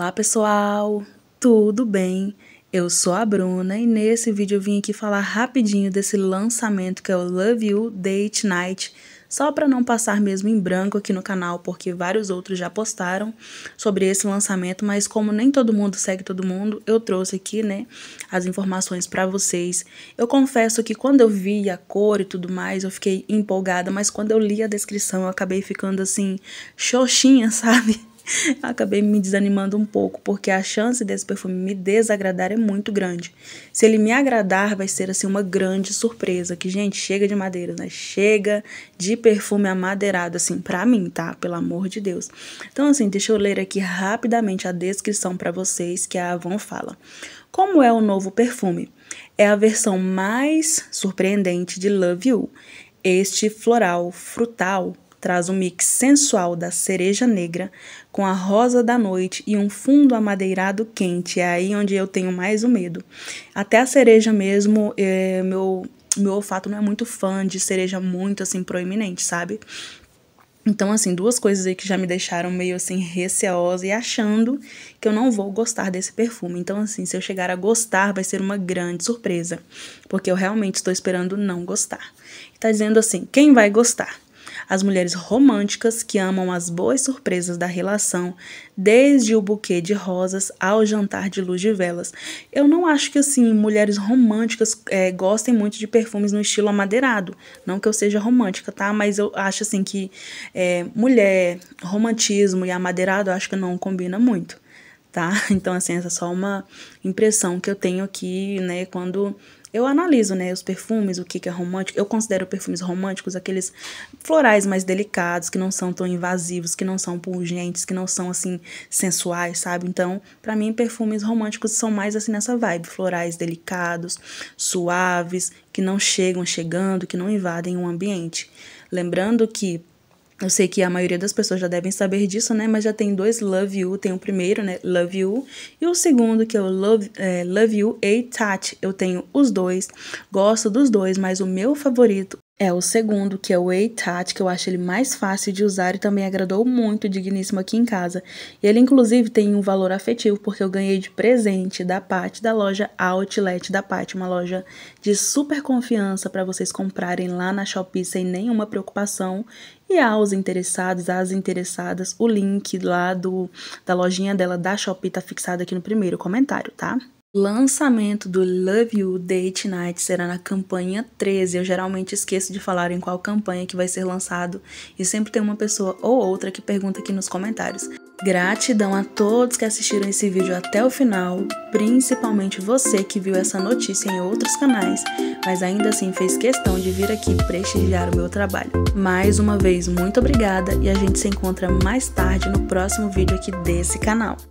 Olá pessoal, tudo bem? Eu sou a Bruna e nesse vídeo eu vim aqui falar rapidinho desse lançamento que é o Love You Date Night, só para não passar mesmo em branco aqui no canal, porque vários outros já postaram sobre esse lançamento, mas como nem todo mundo segue todo mundo, eu trouxe aqui, né, as informações para vocês. Eu confesso que quando eu vi a cor e tudo mais, eu fiquei empolgada, mas quando eu li a descrição, eu acabei ficando assim, xoxinha, sabe? acabei me desanimando um pouco, porque a chance desse perfume me desagradar é muito grande. Se ele me agradar, vai ser assim uma grande surpresa, que gente, chega de madeira, né? Chega de perfume amadeirado assim para mim, tá? Pelo amor de Deus. Então assim, deixa eu ler aqui rapidamente a descrição para vocês que a Avon fala. Como é o novo perfume? É a versão mais surpreendente de Love You. Este floral, frutal, traz um mix sensual da cereja negra com a rosa da noite e um fundo amadeirado quente. É aí onde eu tenho mais o medo. Até a cereja mesmo, é, meu, meu olfato não é muito fã de cereja muito assim proeminente, sabe? Então, assim, duas coisas aí que já me deixaram meio assim receosa e achando que eu não vou gostar desse perfume. Então, assim, se eu chegar a gostar, vai ser uma grande surpresa, porque eu realmente estou esperando não gostar. E tá dizendo assim: quem vai gostar? as mulheres românticas que amam as boas surpresas da relação, desde o buquê de rosas ao jantar de luz de velas. Eu não acho que, assim, mulheres românticas é, gostem muito de perfumes no estilo amadeirado. Não que eu seja romântica, tá? Mas eu acho, assim, que é, mulher, romantismo e amadeirado, acho que não combina muito tá? Então, assim, essa é só uma impressão que eu tenho aqui, né, quando eu analiso, né, os perfumes, o que, que é romântico. Eu considero perfumes românticos aqueles florais mais delicados, que não são tão invasivos, que não são pungentes, que não são assim sensuais, sabe? Então, para mim, perfumes românticos são mais assim nessa vibe, florais delicados, suaves, que não chegam chegando, que não invadem o ambiente. Lembrando que eu sei que a maioria das pessoas já devem saber disso, né? Mas já tem dois Love You. Tem o primeiro, né? Love You. E o segundo, que é o Love, é, Love You e Touch. Eu tenho os dois. Gosto dos dois, mas o meu favorito é o segundo, que é o Eitat, que eu acho ele mais fácil de usar e também agradou muito o digníssimo aqui em casa. E ele inclusive tem um valor afetivo porque eu ganhei de presente da parte da loja Outlet da parte, uma loja de super confiança para vocês comprarem lá na Shopee sem nenhuma preocupação. E aos interessados, às interessadas, o link lá do da lojinha dela da Shopee tá fixado aqui no primeiro comentário, tá? lançamento do Love You Date Night será na campanha 13. Eu geralmente esqueço de falar em qual campanha que vai ser lançado e sempre tem uma pessoa ou outra que pergunta aqui nos comentários. Gratidão a todos que assistiram esse vídeo até o final, principalmente você que viu essa notícia em outros canais, mas ainda assim fez questão de vir aqui prestigiar o meu trabalho. Mais uma vez, muito obrigada e a gente se encontra mais tarde no próximo vídeo aqui desse canal.